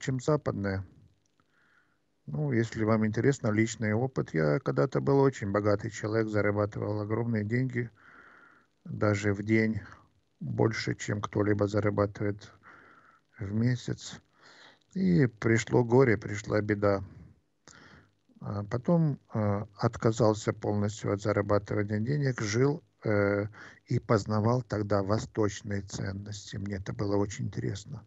чем западная. Ну, если вам интересно личный опыт, я когда-то был очень богатый человек, зарабатывал огромные деньги, даже в день больше, чем кто-либо зарабатывает в месяц. И пришло горе, пришла беда. А потом э, отказался полностью от зарабатывания денег, жил э, и познавал тогда восточные ценности. Мне это было очень интересно.